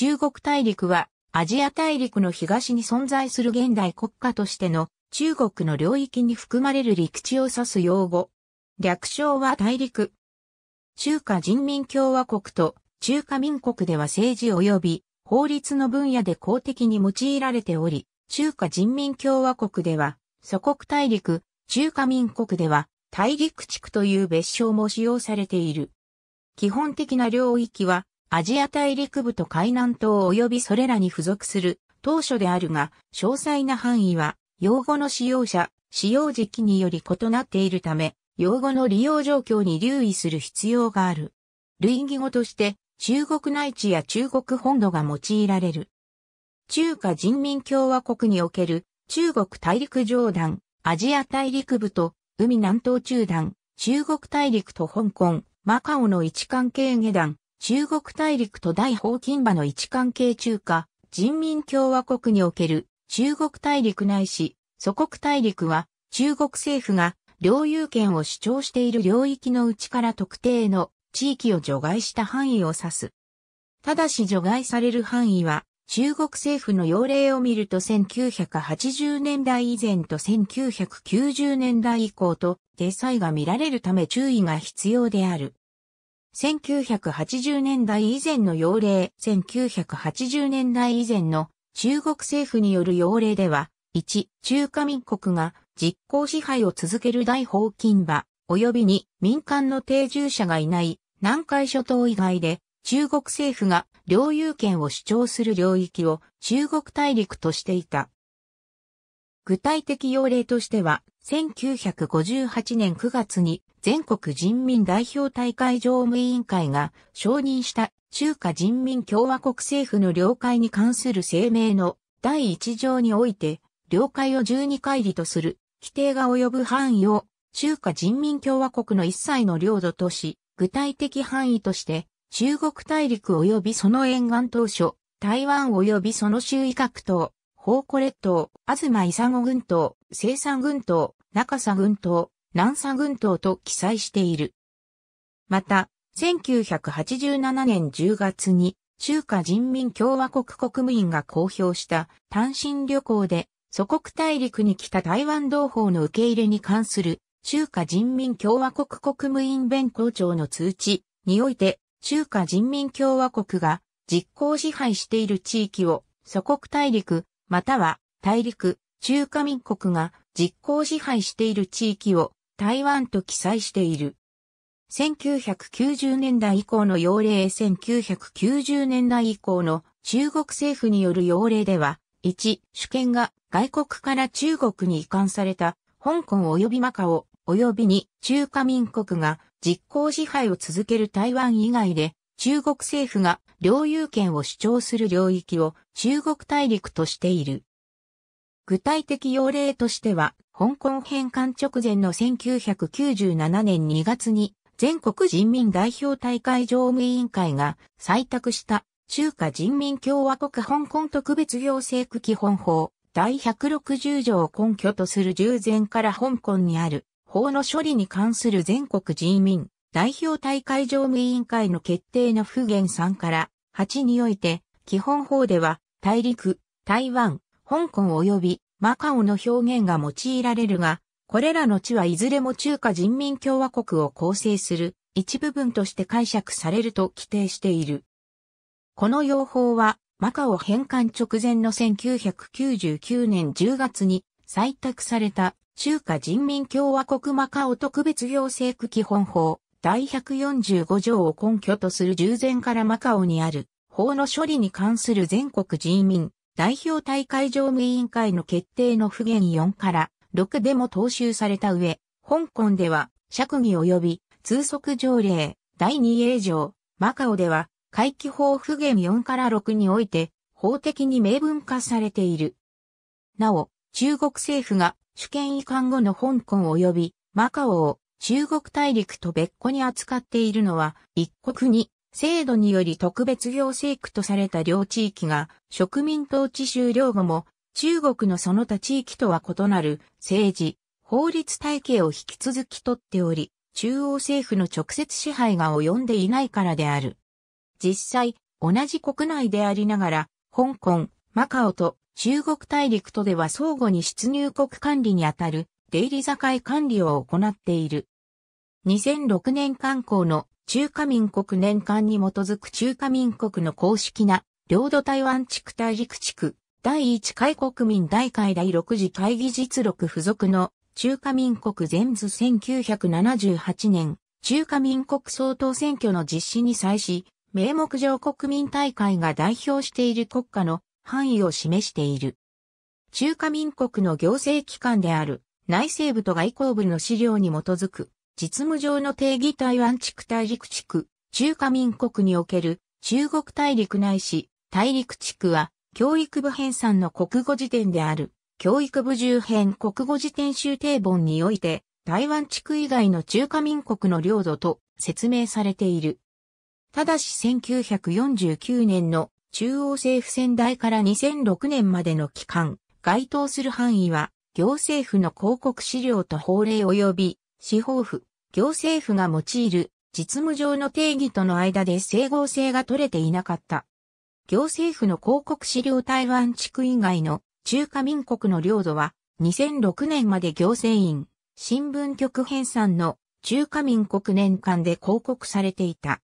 中国大陸はアジア大陸の東に存在する現代国家としての中国の領域に含まれる陸地を指す用語。略称は大陸。中華人民共和国と中華民国では政治及び法律の分野で公的に用いられており、中華人民共和国では祖国大陸、中華民国では大陸地区という別称も使用されている。基本的な領域はアジア大陸部と海南島及びそれらに付属する当初であるが、詳細な範囲は、用語の使用者、使用時期により異なっているため、用語の利用状況に留意する必要がある。類義語として、中国内地や中国本土が用いられる。中華人民共和国における中国大陸上段、アジア大陸部と海南東中段、中国大陸と香港、マカオの位置関係下段、中国大陸と大宝金馬の位置関係中華、人民共和国における中国大陸ないし、祖国大陸は中国政府が領有権を主張している領域のうちから特定の地域を除外した範囲を指す。ただし除外される範囲は、中国政府の要例を見ると1980年代以前と1990年代以降と、決裁が見られるため注意が必要である。1980年代以前の要令、1980年代以前の中国政府による要令では、1、中華民国が実効支配を続ける大法金馬、及びに民間の定住者がいない南海諸島以外で中国政府が領有権を主張する領域を中国大陸としていた。具体的要例としては、1958年9月に全国人民代表大会常務委員会が承認した中華人民共和国政府の了解に関する声明の第1条において、了解を12回里とする規定が及ぶ範囲を中華人民共和国の一切の領土とし、具体的範囲として中国大陸及びその沿岸当初、台湾及びその周囲各島、宝庫列島、東伊佐子群島、生産群島、中佐群島、南佐群島と記載している。また、1987年10月に中華人民共和国国務院が公表した単身旅行で祖国大陸に来た台湾同胞の受け入れに関する中華人民共和国国務院弁公庁の通知において中華人民共和国が実効支配している地域を祖国大陸または大陸、中華民国が実効支配している地域を台湾と記載している。1990年代以降の要令1990年代以降の中国政府による要令では、1、主権が外国から中国に移管された香港及びマカオ及びに中華民国が実効支配を続ける台湾以外で中国政府が領有権を主張する領域を中国大陸としている。具体的要例としては、香港返還直前の1997年2月に全国人民代表大会常務委員会が採択した中華人民共和国香港特別行政区基本法第160条を根拠とする従前から香港にある法の処理に関する全国人民代表大会常務委員会の決定の不元3から8において、基本法では、大陸、台湾、香港及びマカオの表現が用いられるが、これらの地はいずれも中華人民共和国を構成する一部分として解釈されると規定している。この用法は、マカオ返還直前の1999年10月に採択された中華人民共和国マカオ特別行政区基本法第145条を根拠とする従前からマカオにある法の処理に関する全国人民代表大会常務委員会の決定の不言4から6でも踏襲された上、香港では釈義及び通則条例第2英条、マカオでは会期法不言4から6において法的に明文化されている。なお、中国政府が主権移管後の香港及びマカオを中国大陸と別個に扱っているのは、一国に制度により特別行政区とされた両地域が植民統治終了後も中国のその他地域とは異なる政治、法律体系を引き続き取っており、中央政府の直接支配が及んでいないからである。実際、同じ国内でありながら、香港、マカオと中国大陸とでは相互に出入国管理にあたる出入り境管理を行っている。2006年刊行の中華民国年間に基づく中華民国の公式な領土台湾地区大陸地区第1回国民大会第6次会議実録付属の中華民国全図1978年中華民国総統選挙の実施に際し名目上国民大会が代表している国家の範囲を示している。中華民国の行政機関である内西部と外交部の資料に基づく、実務上の定義台湾地区大陸地区、中華民国における中国大陸内市、大陸地区は、教育部編纂の国語辞典である、教育部重編国語辞典集定本において、台湾地区以外の中華民国の領土と説明されている。ただし1949年の中央政府仙台から2006年までの期間、該当する範囲は行政府の広告資料と法令及び、司法府、行政府が用いる実務上の定義との間で整合性が取れていなかった。行政府の広告資料台湾地区以外の中華民国の領土は2006年まで行政院新聞局編纂の中華民国年間で広告されていた。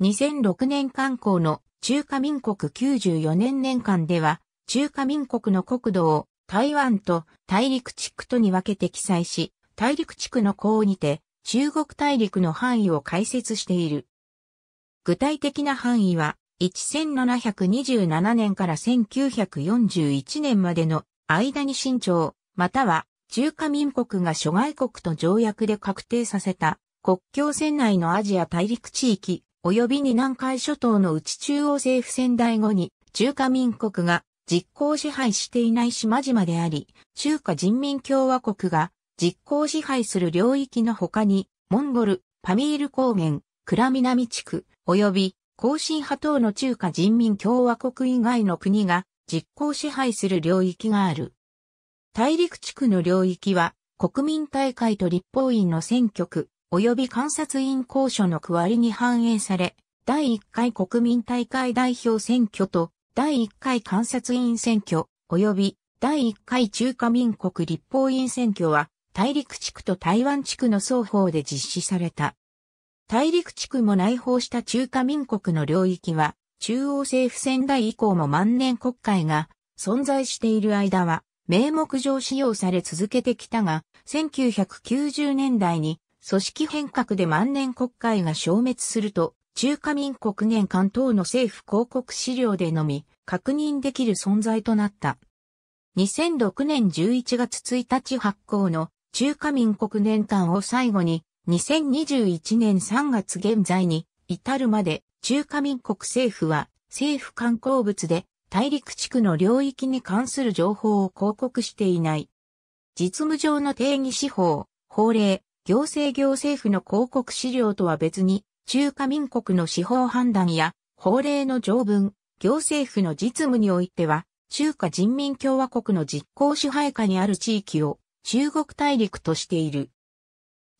2006年刊行の中華民国94年年間では中華民国の国土を台湾と大陸地区とに分けて記載し、大陸地区の項にて中国大陸の範囲を解説している。具体的な範囲は、1727年から1941年までの間に新朝、または中華民国が諸外国と条約で確定させた国境線内のアジア大陸地域及びに南海諸島の内中央政府仙台後に中華民国が実効支配していない島々であり、中華人民共和国が実効支配する領域の他に、モンゴル、パミール高原、倉南地区、及び、後進派等の中華人民共和国以外の国が実効支配する領域がある。大陸地区の領域は、国民大会と立法院の選挙区、及び観察院公所の区割りに反映され、第1回国民大会代表選挙と第1回観察院選挙、及び第1回中華民国立法院選挙は、大陸地区と台湾地区の双方で実施された。大陸地区も内包した中華民国の領域は、中央政府仙台以降も万年国会が存在している間は、名目上使用され続けてきたが、1990年代に組織変革で万年国会が消滅すると、中華民国年間等の政府広告資料でのみ確認できる存在となった。2006年11月1日発行の中華民国年間を最後に2021年3月現在に至るまで中華民国政府は政府観光物で大陸地区の領域に関する情報を広告していない。実務上の定義司法、法令、行政行政府の広告資料とは別に中華民国の司法判断や法令の条文、行政府の実務においては、中華人民共和国の実行支配下にある地域を中国大陸としている。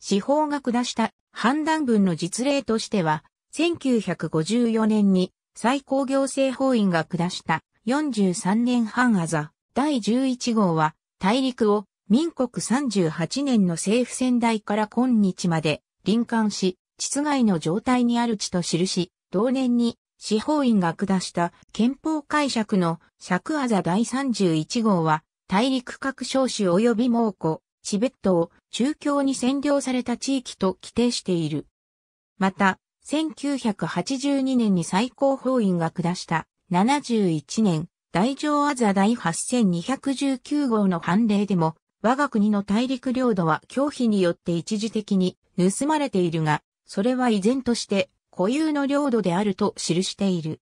司法が下した判断文の実例としては、1954年に最高行政法院が下した43年半あざ第11号は大陸を民国38年の政府仙台から今日まで臨官し、窒外の状態にある地と記し、同年に司法院が下した憲法解釈の尺あざ第31号は、大陸各省市及び蒙古、チベットを中共に占領された地域と規定している。また、1982年に最高法院が下した71年大乗あざ第8219号の判例でも、我が国の大陸領土は拒否によって一時的に盗まれているが、それは依然として固有の領土であると記している。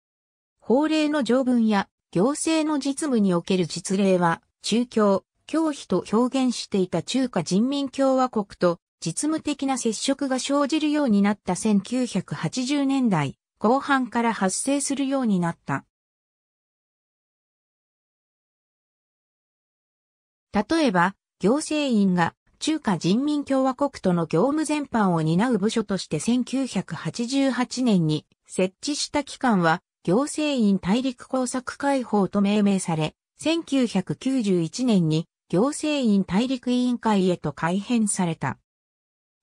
法令の条文や行政の実務における実例は、中共、教費と表現していた中華人民共和国と実務的な接触が生じるようになった1980年代後半から発生するようになった。例えば、行政院が中華人民共和国との業務全般を担う部署として1988年に設置した機関は、行政院大陸工作解放と命名され、1991年に行政院大陸委員会へと改編された。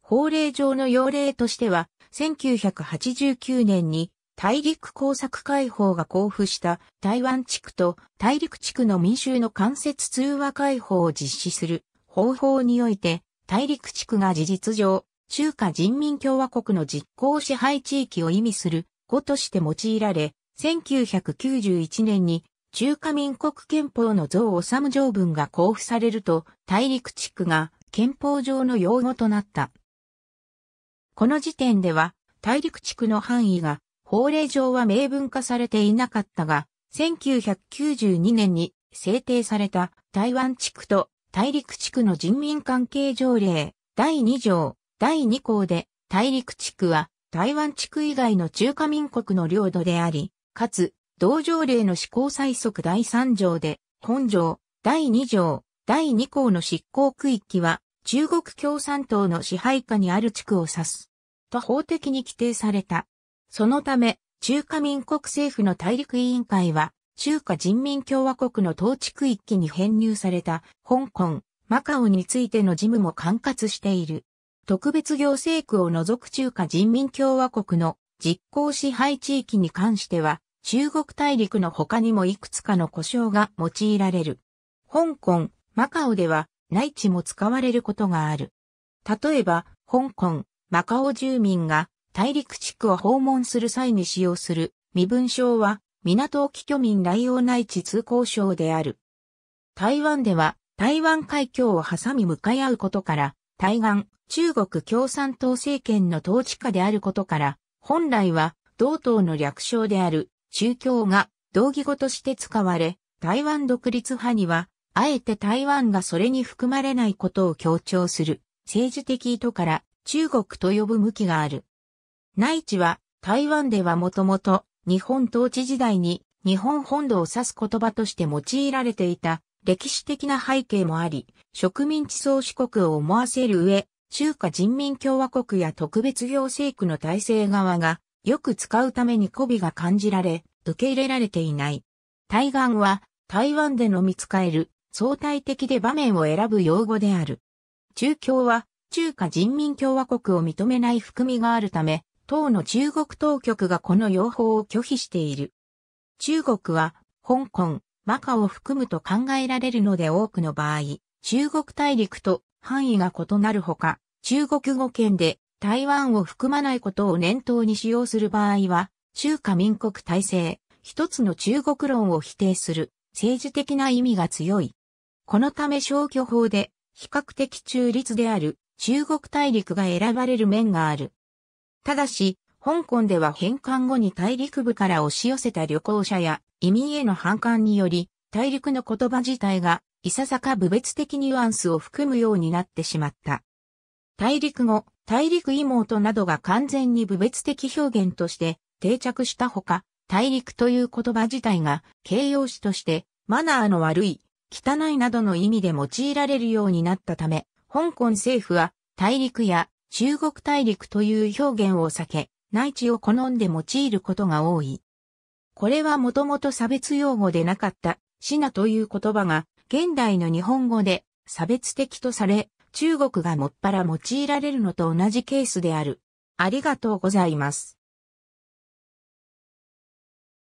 法令上の要令としては、1989年に大陸工作解放が交付した台湾地区と大陸地区の民衆の間接通話解放を実施する方法において、大陸地区が事実上、中華人民共和国の実効支配地域を意味する語として用いられ、1991年に中華民国憲法の増治条文が交付されると、大陸地区が憲法上の用語となった。この時点では、大陸地区の範囲が法令上は明文化されていなかったが、1992年に制定された台湾地区と大陸地区の人民関係条例第2条第2項で大陸地区は台湾地区以外の中華民国の領土であり、かつ同条例の施行最速第3条で本条第2条第2項の執行区域は中国共産党の支配下にある地区を指す。と法的に規定された。そのため、中華民国政府の大陸委員会は、中華人民共和国の統治区域に編入された香港、マカオについての事務も管轄している。特別行政区を除く中華人民共和国の実効支配地域に関しては、中国大陸の他にもいくつかの故障が用いられる。香港、マカオでは内地も使われることがある。例えば、香港、マカオ住民が大陸地区を訪問する際に使用する身分証は港沖居民来往内地通行省である。台湾では台湾海峡を挟み向かい合うことから、対岸、中国共産党政権の統治下であることから、本来は同党の略称である中共が同義語として使われ、台湾独立派には、あえて台湾がそれに含まれないことを強調する政治的意図から中国と呼ぶ向きがある。内地は台湾ではもともと日本統治時代に日本本土を指す言葉として用いられていた歴史的な背景もあり、植民地創始国を思わせる上、中華人民共和国や特別行政区の体制側がよく使うために媚びが感じられ、受け入れられていない。対岸は台湾でのみ使える相対的で場面を選ぶ用語である。中共は中華人民共和国を認めない含みがあるため、当の中国当局がこの用法を拒否している。中国は、香港、マカを含むと考えられるので多くの場合、中国大陸と範囲が異なるほか、中国語圏で台湾を含まないことを念頭に使用する場合は、中華民国体制、一つの中国論を否定する政治的な意味が強い。このため消去法で比較的中立である中国大陸が選ばれる面がある。ただし、香港では返還後に大陸部から押し寄せた旅行者や移民への反感により、大陸の言葉自体がいささか部別的ニュアンスを含むようになってしまった。大陸語、大陸妹などが完全に部別的表現として定着したほか、大陸という言葉自体が形容詞としてマナーの悪い、汚いなどの意味で用いられるようになったため、香港政府は大陸や中国大陸という表現を避け、内地を好んで用いることが多い。これはもともと差別用語でなかった、シナという言葉が、現代の日本語で差別的とされ、中国がもっぱら用いられるのと同じケースである。ありがとうございます。